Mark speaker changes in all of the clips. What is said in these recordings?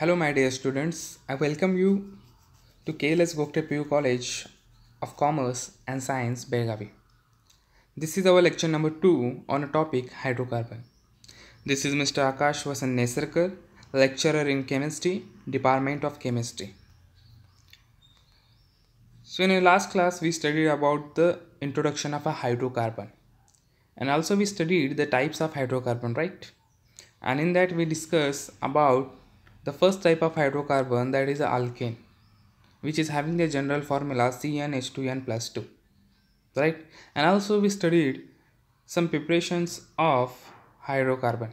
Speaker 1: Hello my dear students, I welcome you to KLS Gokte PU College of Commerce and Science, Belgavi. This is our lecture number 2 on a topic hydrocarbon. This is Mr. Akash Vasan Nesarkar, lecturer in chemistry, Department of Chemistry. So in our last class we studied about the introduction of a hydrocarbon and also we studied the types of hydrocarbon, right? And in that we discuss about the first type of hydrocarbon that is alkane which is having the general formula CnH2n plus 2 right and also we studied some preparations of hydrocarbon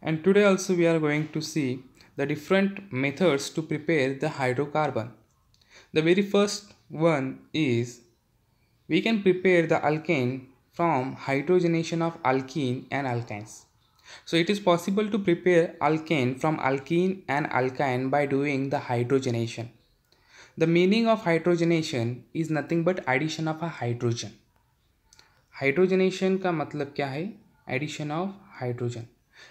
Speaker 1: and today also we are going to see the different methods to prepare the hydrocarbon the very first one is we can prepare the alkane from hydrogenation of alkene and alkynes so it is possible to prepare alkane from alkene and alkyne by doing the hydrogenation. The meaning of hydrogenation is nothing but addition of a hydrogen. Hydrogenation का मतलब क्या है Addition of hydrogen.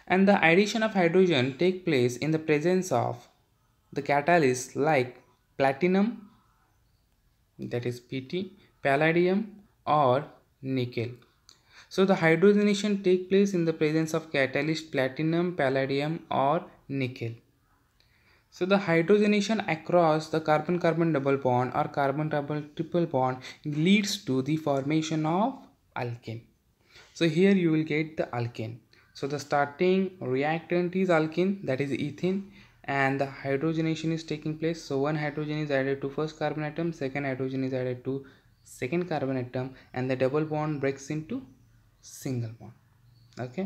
Speaker 1: And the addition of hydrogen take place in the presence of the catalyst like platinum that is PT, palladium or nickel. So the hydrogenation take place in the presence of catalyst platinum, palladium or nickel. So the hydrogenation across the carbon-carbon double bond or carbon-double triple bond leads to the formation of alkene. So here you will get the alkene. So the starting reactant is alkene that is ethene and the hydrogenation is taking place. So one hydrogen is added to first carbon atom, second hydrogen is added to second carbon atom and the double bond breaks into single bond okay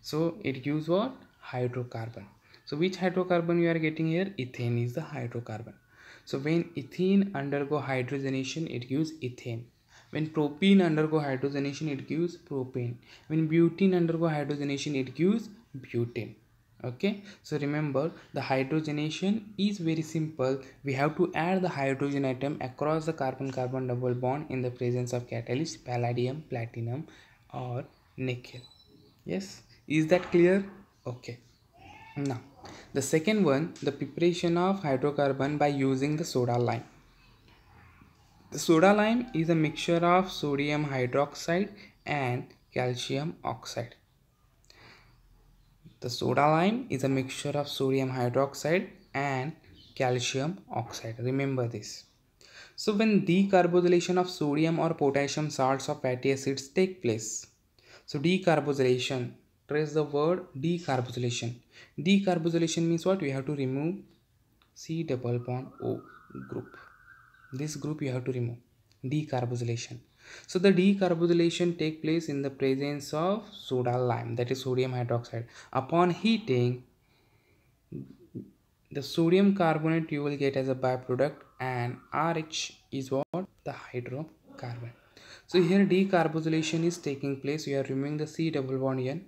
Speaker 1: so it gives what hydrocarbon so which hydrocarbon you are getting here ethane is the hydrocarbon so when ethene undergo hydrogenation it gives ethane when propene undergo hydrogenation it gives propane when butene undergo hydrogenation it gives butane okay so remember the hydrogenation is very simple we have to add the hydrogen atom across the carbon carbon double bond in the presence of catalyst palladium platinum or nickel yes is that clear okay now the second one the preparation of hydrocarbon by using the soda lime the soda lime is a mixture of sodium hydroxide and calcium oxide the soda lime is a mixture of sodium hydroxide and calcium oxide remember this so when decarboxylation of sodium or potassium salts of fatty acids take place, so decarboxylation. trace the word decarboxylation. Decarboxylation means what? We have to remove C double bond O group. This group you have to remove. Decarboxylation. So the decarboxylation take place in the presence of soda lime that is sodium hydroxide. Upon heating the sodium carbonate you will get as a byproduct and RH is what the hydrocarbon so here decarboxylation is taking place we are removing the C double bond ion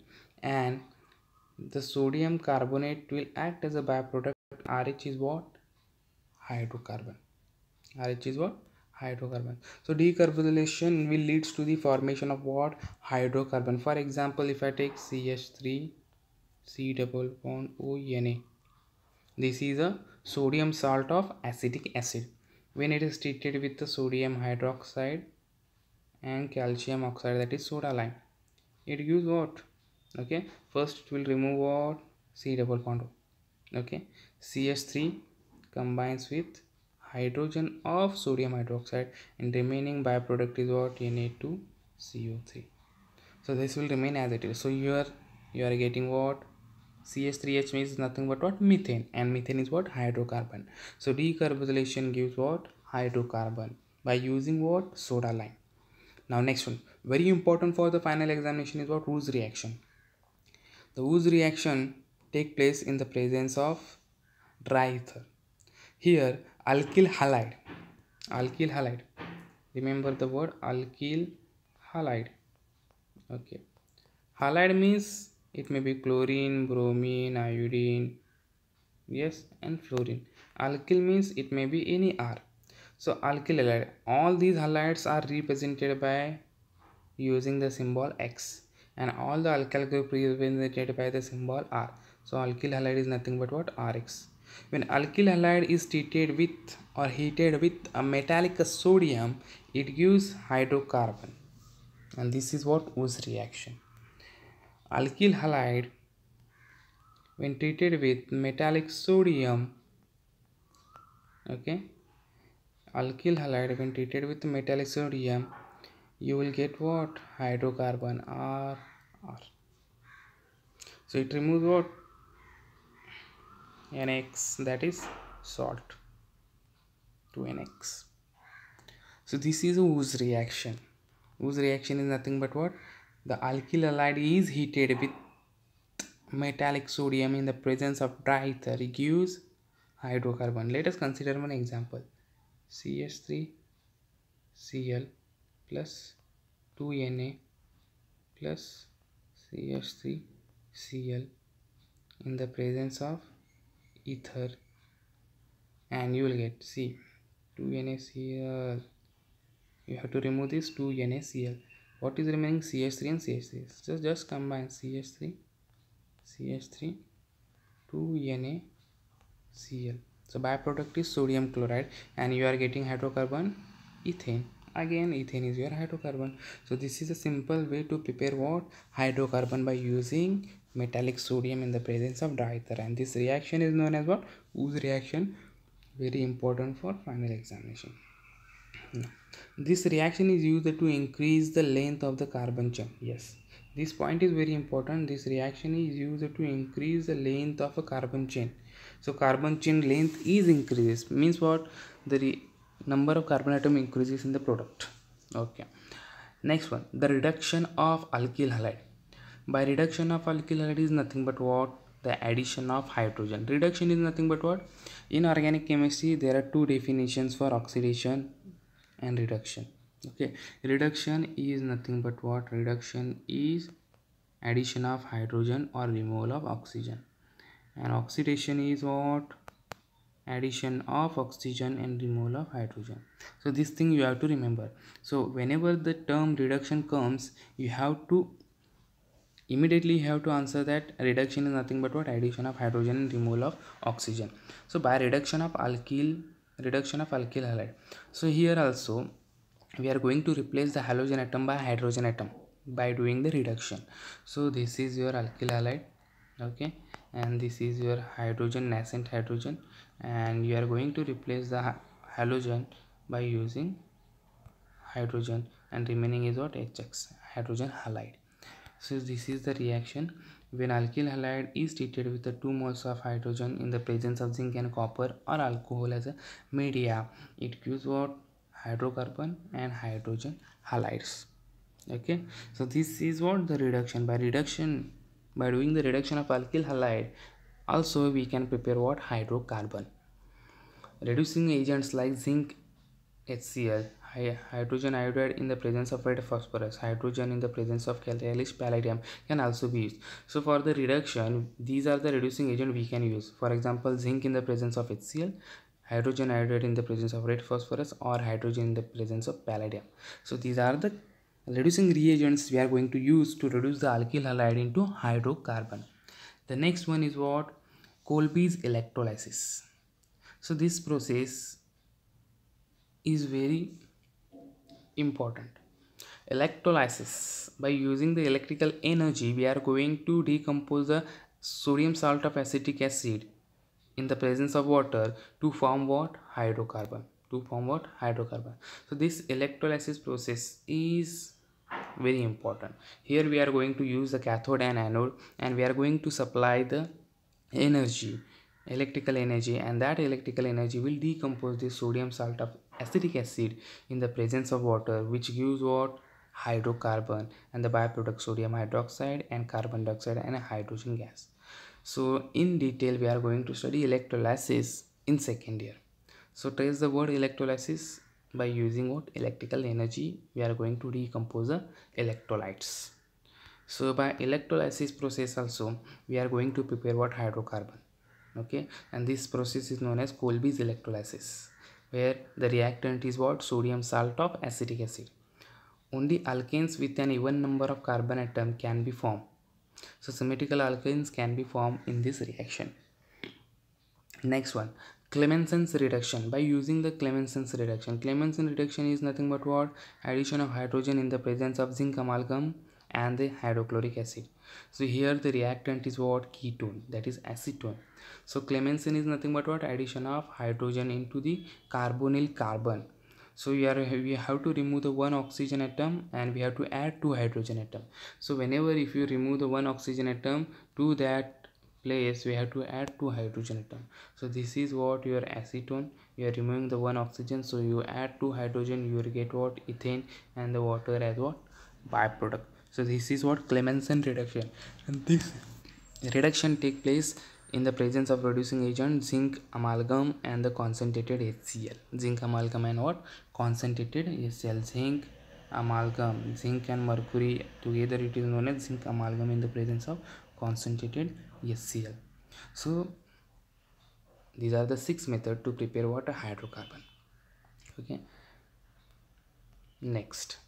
Speaker 1: and the sodium carbonate will act as a byproduct RH is what hydrocarbon RH is what hydrocarbon so decarboxylation will leads to the formation of what hydrocarbon for example if I take CH3 C double bond ONA this is a sodium salt of acetic acid when it is treated with the sodium hydroxide and calcium oxide that is soda lime it gives what okay first it will remove what c double bond okay ch3 combines with hydrogen of sodium hydroxide and remaining byproduct is what na2co3 so this will remain as it is so here you are getting what CH3H means nothing but what? Methane. And methane is what? Hydrocarbon. So decarboxylation gives what? Hydrocarbon. By using what? Soda lime. Now next one. Very important for the final examination is what? Whose reaction. The Whose reaction take place in the presence of dry ether. Here alkyl halide. Alkyl halide. Remember the word alkyl halide. Okay. Halide means it may be chlorine bromine iodine yes and fluorine alkyl means it may be any r so alkyl halide all these halides are represented by using the symbol x and all the alkyl group represented by the symbol r so alkyl halide is nothing but what rx when alkyl halide is treated with or heated with a metallic sodium it gives hydrocarbon and this is what was reaction alkyl halide when treated with metallic sodium okay alkyl halide when treated with metallic sodium you will get what hydrocarbon r r so it removes what nx that is salt to nx so this is a reaction Whose reaction is nothing but what the alkyl halide is heated with metallic sodium in the presence of dry gives hydrocarbon. Let us consider one example. CH3 Cl plus 2Na plus CH3 Cl in the presence of ether and you will get C 2NaCl you have to remove this 2NaCl what is remaining CH3 and CH3 so just combine CH3 CH3 2 Cl. so byproduct is sodium chloride and you are getting hydrocarbon ethane again ethane is your hydrocarbon so this is a simple way to prepare what hydrocarbon by using metallic sodium in the presence of diether and this reaction is known as what ooze reaction very important for final examination this reaction is used to increase the length of the carbon chain. Yes, this point is very important. This reaction is used to increase the length of a carbon chain. So carbon chain length is increases. Means what? The number of carbon atom increases in the product. Okay. Next one, the reduction of alkyl halide. By reduction of alkyl halide is nothing but what? The addition of hydrogen. Reduction is nothing but what? In organic chemistry, there are two definitions for oxidation and reduction okay reduction is nothing but what reduction is addition of hydrogen or removal of oxygen and oxidation is what addition of oxygen and removal of hydrogen so this thing you have to remember so whenever the term reduction comes you have to immediately you have to answer that reduction is nothing but what addition of hydrogen and removal of oxygen so by reduction of alkyl reduction of alkyl halide so here also we are going to replace the halogen atom by hydrogen atom by doing the reduction so this is your alkyl halide okay and this is your hydrogen nascent hydrogen and you are going to replace the halogen by using hydrogen and remaining is what hx hydrogen halide so this is the reaction when alkyl halide is treated with the 2 moles of hydrogen in the presence of zinc and copper or alcohol as a media, it gives what hydrocarbon and hydrogen halides. Okay, so this is what the reduction by reduction by doing the reduction of alkyl halide also we can prepare what hydrocarbon reducing agents like zinc HCl hydrogen iodide in the presence of red phosphorus hydrogen in the presence of catalyst palladium can also be used so for the reduction these are the reducing agent we can use for example zinc in the presence of hcl hydrogen iodide in the presence of red phosphorus or hydrogen in the presence of palladium so these are the reducing reagents we are going to use to reduce the alkyl halide into hydrocarbon the next one is what colby's electrolysis so this process is very important. Electrolysis. By using the electrical energy, we are going to decompose the sodium salt of acetic acid in the presence of water to form what? Hydrocarbon. To form what? Hydrocarbon. So this electrolysis process is very important. Here we are going to use the cathode and anode and we are going to supply the energy electrical energy and that electrical energy will decompose the sodium salt of acetic acid in the presence of water which gives what hydrocarbon and the byproduct sodium hydroxide and carbon dioxide and hydrogen gas so in detail we are going to study electrolysis in second year so trace the word electrolysis by using what electrical energy we are going to decompose the electrolytes so by electrolysis process also we are going to prepare what hydrocarbon okay and this process is known as Kolbe's electrolysis where the reactant is what sodium salt of acetic acid only alkanes with an even number of carbon atom can be formed so symmetrical alkanes can be formed in this reaction next one Clemenson's reduction by using the Clemenson's reduction Clemmensen reduction is nothing but what addition of hydrogen in the presence of zinc amalgam and the hydrochloric acid so here the reactant is what ketone that is acetone so clemensene is nothing but what addition of hydrogen into the carbonyl carbon so we are we have to remove the one oxygen atom and we have to add two hydrogen atom so whenever if you remove the one oxygen atom to that place we have to add two hydrogen atom so this is what your acetone you are removing the one oxygen so you add two hydrogen you will get what ethane and the water as what byproduct so this is what Clemmensen reduction and this reduction take place in the presence of reducing agent zinc amalgam and the concentrated HCl zinc amalgam and what concentrated HCl zinc amalgam zinc and mercury together it is known as zinc amalgam in the presence of concentrated HCl so these are the six method to prepare water hydrocarbon okay next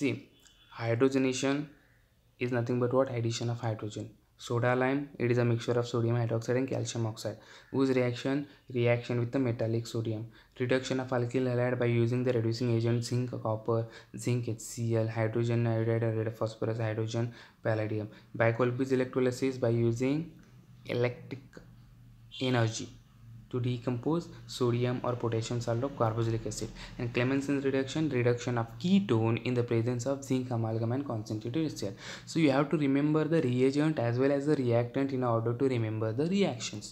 Speaker 1: see hydrogenation is nothing but what addition of hydrogen soda lime it is a mixture of sodium hydroxide and calcium oxide whose reaction reaction with the metallic sodium reduction of alkyl halide by using the reducing agent zinc copper zinc hcl hydrogen iodide red phosphorus hydrogen palladium bicolbic electrolysis by using electric energy to decompose sodium or potassium salt of carboxylic acid and Clemenson's reduction reduction of ketone in the presence of zinc amalgam and concentrated HCl so you have to remember the reagent as well as the reactant in order to remember the reactions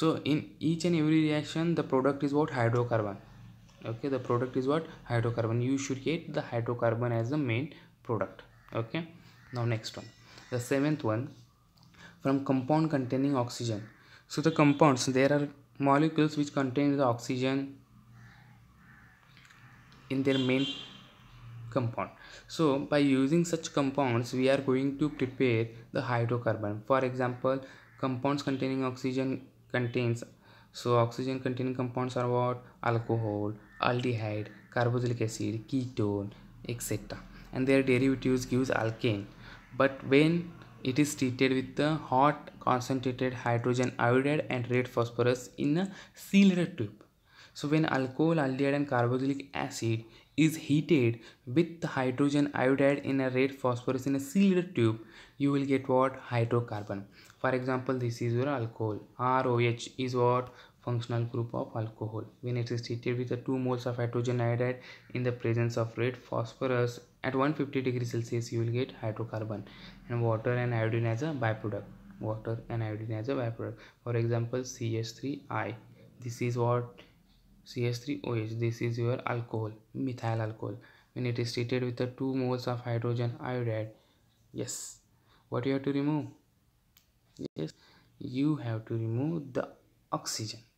Speaker 1: so in each and every reaction the product is what hydrocarbon okay the product is what hydrocarbon you should get the hydrocarbon as the main product okay now next one the seventh one from compound containing oxygen so the compounds there are molecules which contain the oxygen in their main compound so by using such compounds we are going to prepare the hydrocarbon for example compounds containing oxygen contains so oxygen containing compounds are what alcohol aldehyde carboxylic acid ketone etc and their derivatives gives alkane but when it is treated with the hot concentrated hydrogen iodide and red phosphorus in a sealed tube. So when alcohol, aldehyde and carboxylic acid is heated with the hydrogen iodide in a red phosphorus in a sealed tube, you will get what? Hydrocarbon. For example, this is your alcohol. ROH is what? functional group of alcohol when it is treated with the 2 moles of hydrogen iodide in the presence of red phosphorus at 150 degrees celsius you will get hydrocarbon and water and iodine as a byproduct water and iodine as a byproduct for example ch3i this is what ch3oh this is your alcohol methyl alcohol when it is treated with the 2 moles of hydrogen iodide yes what you have to remove yes you have to remove the oxygen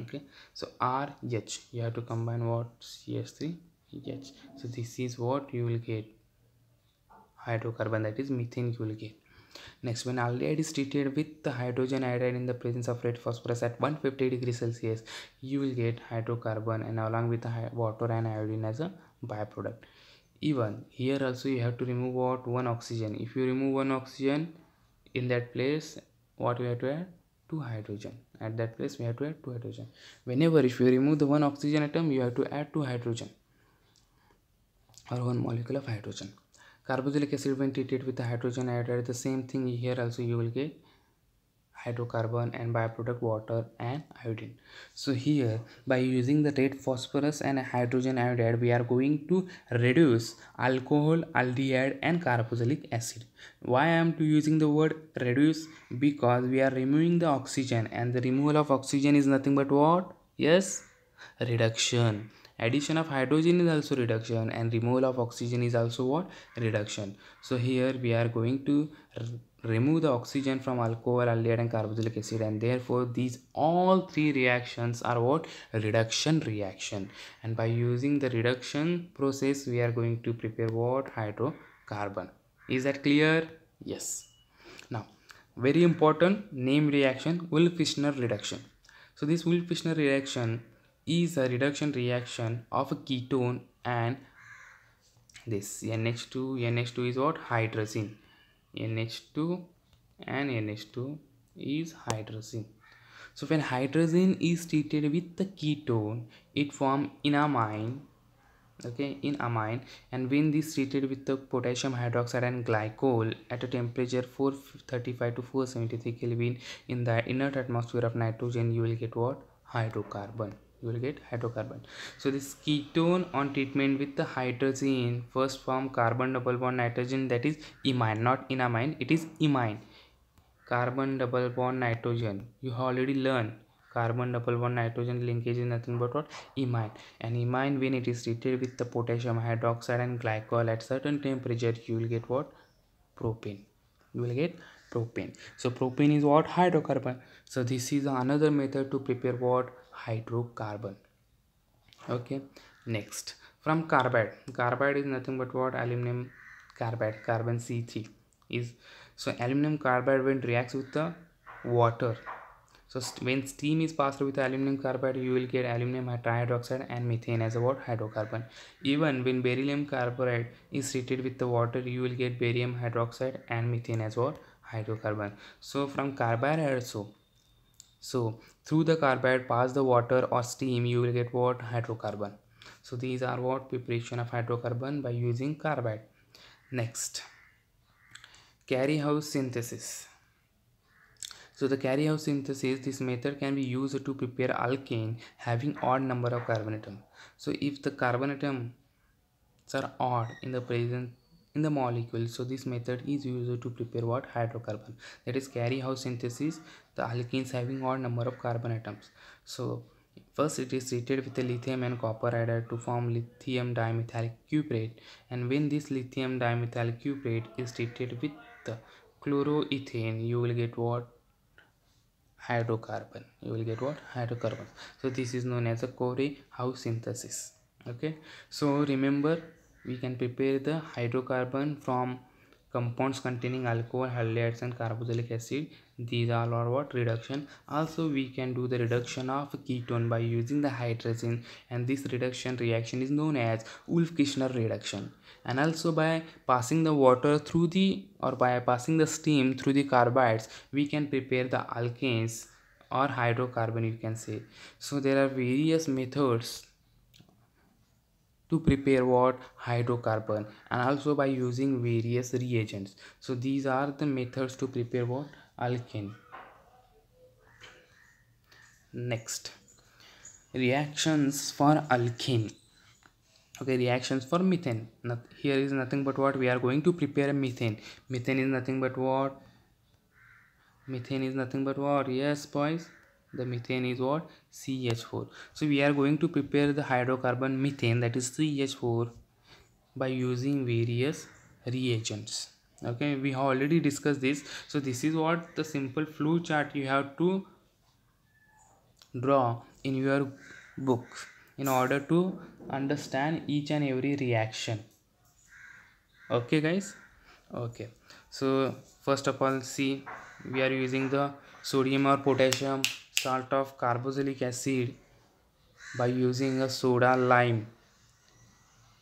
Speaker 1: okay so RH you have to combine what CH3 H so this is what you will get hydrocarbon that is methane you will get next when aldehyde is treated with the hydrogen iodide in the presence of red phosphorus at 150 degrees celsius you will get hydrocarbon and along with the water and iodine as a byproduct even here also you have to remove what one oxygen if you remove one oxygen in that place what you have to add two hydrogen at that place we have to add two hydrogen whenever if you remove the one oxygen atom you have to add two hydrogen or one molecule of hydrogen carboxylic acid when treated with the hydrogen iodide the same thing here also you will get hydrocarbon and byproduct water and iodine so here by using the red phosphorus and hydrogen iodide we are going to reduce alcohol aldehyde and carboxylic acid why i am using the word reduce because we are removing the oxygen and the removal of oxygen is nothing but what yes reduction addition of hydrogen is also reduction and removal of oxygen is also what reduction so here we are going to remove the oxygen from alcohol aldehyde and carboxylic acid and therefore these all three reactions are what reduction reaction and by using the reduction process we are going to prepare what hydrocarbon is that clear yes now very important name reaction Wolf-Fischner reduction so this Wolf-Fischner reaction is a reduction reaction of a ketone and this NH2 NH2 is what hydrazine NH2 and NH2 is hydrazine. So when hydrazine is treated with the ketone, it forms enamine okay in amine and when this treated with the potassium hydroxide and glycol at a temperature 435 to 473 kelvin in the inert atmosphere of nitrogen you will get what hydrocarbon you will get hydrocarbon so this ketone on treatment with the hydrogen first form carbon double bond nitrogen that is imine not enamine it is imine carbon double bond nitrogen you have already learned carbon double bond nitrogen linkage is nothing but what imine and imine when it is treated with the potassium hydroxide and glycol at certain temperature you will get what propane you will get propane so propane is what hydrocarbon so this is another method to prepare what hydrocarbon okay next from carbide carbide is nothing but what aluminum carbide carbon c3 is so aluminum carbide when reacts with the water so st when steam is passed with aluminum carbide you will get aluminum trihydroxide and methane as a what hydrocarbon even when beryllium carbide is treated with the water you will get barium hydroxide and methane as what hydrocarbon so from carbide also so through the carbide pass the water or steam you will get what hydrocarbon so these are what preparation of hydrocarbon by using carbide next carry house synthesis so the carry house synthesis this method can be used to prepare alkane having odd number of carbon atom so if the carbon atom are odd in the presence in the molecule so this method is used to prepare what hydrocarbon that is carry House synthesis the alkenes having odd number of carbon atoms so first it is treated with a lithium and copper iodide to form lithium dimethyl cuprate and when this lithium dimethyl cuprate is treated with the chloroethane you will get what hydrocarbon you will get what hydrocarbon so this is known as a corey house synthesis okay so remember we can prepare the hydrocarbon from compounds containing alcohol halides and carboxylic acid these all are what reduction also we can do the reduction of ketone by using the hydrogen and this reduction reaction is known as wolf kishner reduction and also by passing the water through the or by passing the steam through the carbides we can prepare the alkanes or hydrocarbon you can say so there are various methods to prepare what hydrocarbon and also by using various reagents so these are the methods to prepare what alkene. next reactions for alkene. okay reactions for methane Not, here is nothing but what we are going to prepare methane methane is nothing but what methane is nothing but what yes boys the methane is what CH4 so we are going to prepare the hydrocarbon methane that is CH4 by using various reagents okay we have already discussed this so this is what the simple flow chart you have to draw in your book in order to understand each and every reaction okay guys okay so first of all see we are using the sodium or potassium salt of carboxylic acid by using a soda lime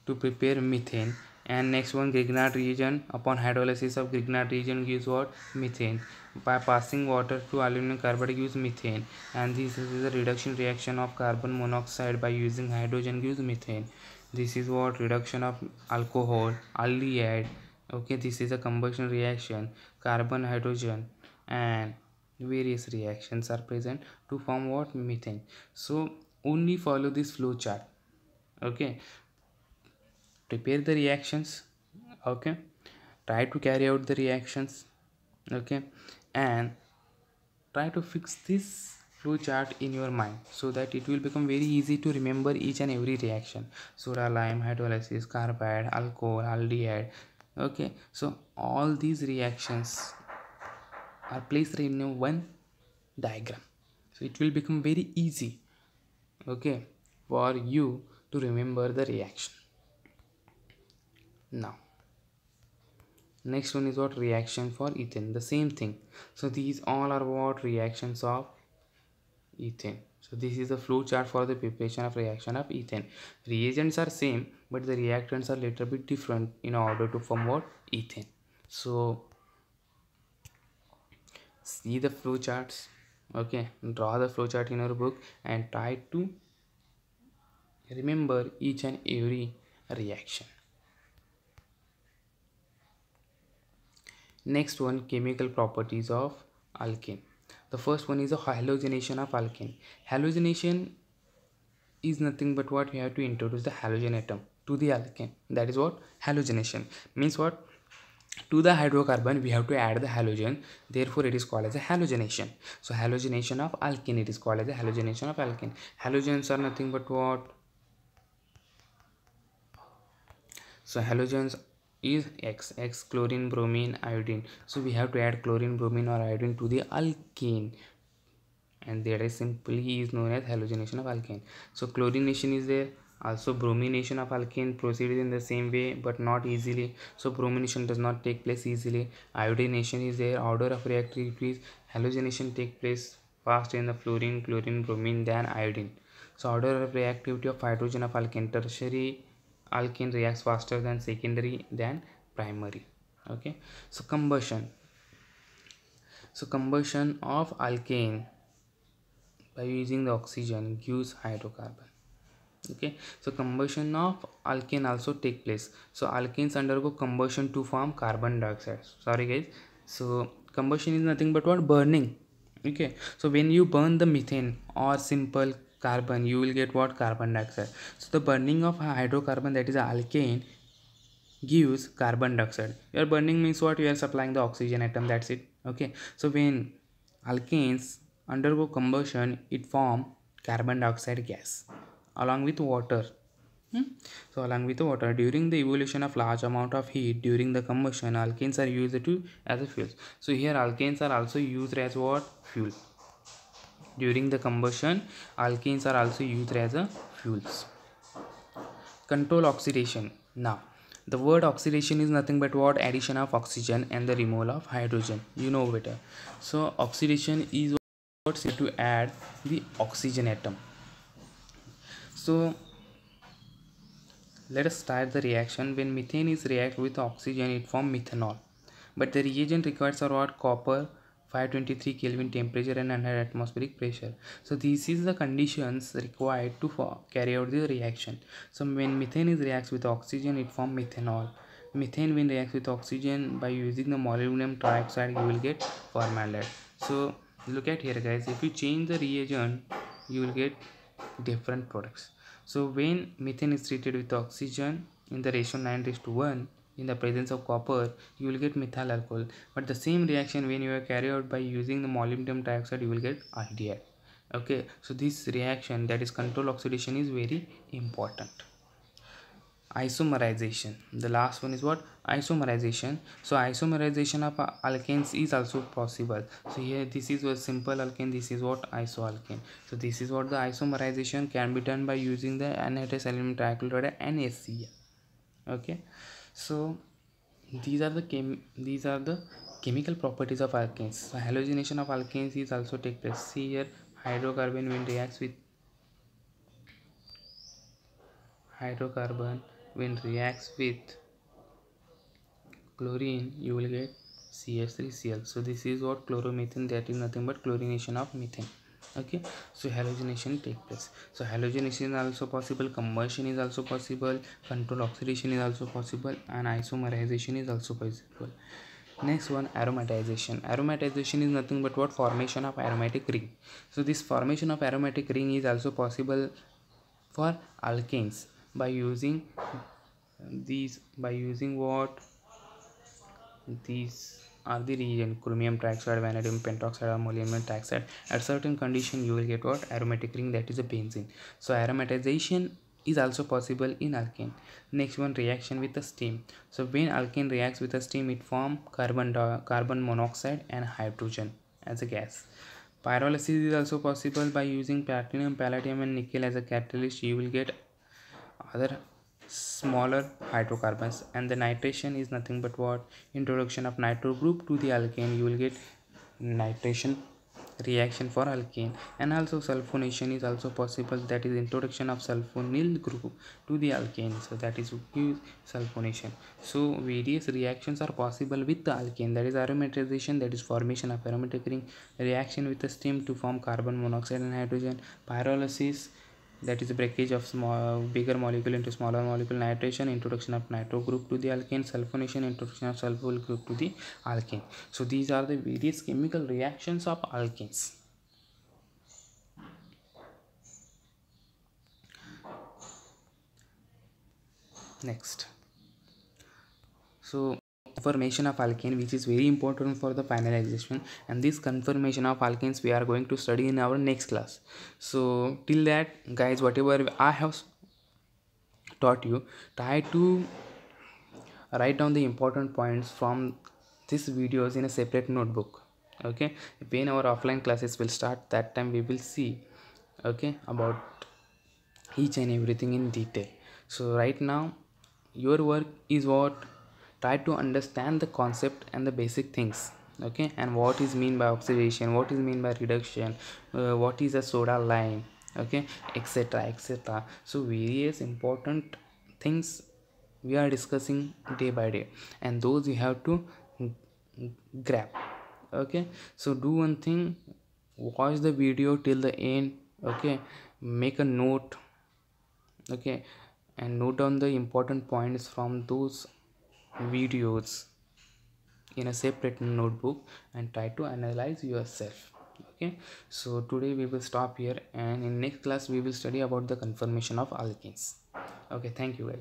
Speaker 1: to prepare methane and next one grignard reagent upon hydrolysis of grignard reagent gives what methane by passing water to aluminum carbide gives methane and this is a reduction reaction of carbon monoxide by using hydrogen gives methane this is what reduction of alcohol aldehyde okay this is a combustion reaction carbon hydrogen and various reactions are present to form what methane so only follow this flow chart okay prepare the reactions okay try to carry out the reactions okay and try to fix this flow chart in your mind so that it will become very easy to remember each and every reaction soda lime hydrolysis carbide alcohol aldehyde okay so all these reactions place placed in one diagram so it will become very easy okay for you to remember the reaction now next one is what reaction for ethane the same thing so these all are what reactions of ethane so this is the flow chart for the preparation of reaction of ethane reagents are same but the reactants are little bit different in order to form what ethane so see the flowcharts okay draw the flowchart in your book and try to remember each and every reaction next one chemical properties of alkene the first one is a halogenation of alkene halogenation is nothing but what we have to introduce the halogen atom to the alkene that is what halogenation means what to the hydrocarbon we have to add the halogen therefore it is called as a halogenation so halogenation of alkene it is called as a halogenation of alkene halogens are nothing but what so halogens is x x chlorine bromine iodine so we have to add chlorine bromine or iodine to the alkene and that is simply is known as halogenation of alkene so chlorination is there also bromination of alkane proceeds in the same way but not easily so bromination does not take place easily iodination is there order of reactivity: halogenation take place faster in the fluorine chlorine bromine than iodine so order of reactivity of hydrogen of alkane tertiary alkane reacts faster than secondary than primary okay so combustion so combustion of alkane by using the oxygen gives hydrocarbon okay so combustion of alkane also take place so alkanes undergo combustion to form carbon dioxide sorry guys so combustion is nothing but what burning okay so when you burn the methane or simple carbon you will get what carbon dioxide so the burning of hydrocarbon that is alkane gives carbon dioxide your burning means what you are supplying the oxygen atom that's it okay so when alkanes undergo combustion it form carbon dioxide gas along with water hmm? so along with water during the evolution of large amount of heat during the combustion alkanes are used to as a fuel so here alkanes are also used as what fuel during the combustion alkanes are also used as a fuels control oxidation now the word oxidation is nothing but what addition of oxygen and the removal of hydrogen you know better so oxidation is what to add the oxygen atom so let us start the reaction when methane is react with oxygen it form methanol but the reagent requires around copper 523 kelvin temperature and 100 atmospheric pressure so this is the conditions required to carry out the reaction so when methane is reacts with oxygen it form methanol methane when reacts with oxygen by using the molybdenum trioxide you will get formaldehyde so look at here guys if you change the reagent you will get different products. So when methane is treated with oxygen in the ratio 9 to 1 in the presence of copper you will get methyl alcohol but the same reaction when you are carried out by using the molybdenum dioxide you will get IDI okay so this reaction that is control oxidation is very important isomerization the last one is what isomerization so isomerization of alkanes is also possible so here this is a simple alkane this is what isoalkane so this is what the isomerization can be done by using the NHS element trichloride and okay so these are the chem these are the chemical properties of alkanes so halogenation of alkanes is also take place see here hydrocarbon when reacts with hydrocarbon when reacts with chlorine you will get CH3Cl so this is what chloromethane that is nothing but chlorination of methane okay so halogenation take place so halogenation is also possible combustion is also possible control oxidation is also possible and isomerization is also possible next one aromatization aromatization is nothing but what formation of aromatic ring so this formation of aromatic ring is also possible for alkanes by using these by using what these are the region chromium trioxide vanadium pentoxide or molybdenum trioxide at certain condition you will get what aromatic ring that is a benzene so aromatization is also possible in alkane next one reaction with the steam so when alkane reacts with the steam it form carbon carbon monoxide and hydrogen as a gas pyrolysis is also possible by using platinum palladium and nickel as a catalyst you will get other smaller hydrocarbons and the nitration is nothing but what introduction of nitro group to the alkane you will get nitration reaction for alkane and also sulfonation is also possible that is introduction of sulfonyl group to the alkane so that is sulfonation so various reactions are possible with the alkane that is aromatization that is formation of aromatic ring reaction with the steam to form carbon monoxide and hydrogen pyrolysis that is breakage of small bigger molecule into smaller molecule nitration introduction of nitro group to the alkane sulfonation introduction of sulfonyl group to the alkane so these are the various chemical reactions of alkanes next so confirmation of alkane which is very important for the finalization and this confirmation of alkanes we are going to study in our next class so till that guys whatever i have taught you try to write down the important points from this videos in a separate notebook okay when our offline classes will start that time we will see okay about each and everything in detail so right now your work is what try to understand the concept and the basic things okay and what is mean by oxidation what is mean by reduction uh, what is a soda lime okay etc etc so various important things we are discussing day by day and those you have to grab okay so do one thing watch the video till the end okay make a note okay and note down the important points from those videos in a separate notebook and try to analyze yourself okay so today we will stop here and in next class we will study about the confirmation of alkenes okay thank you guys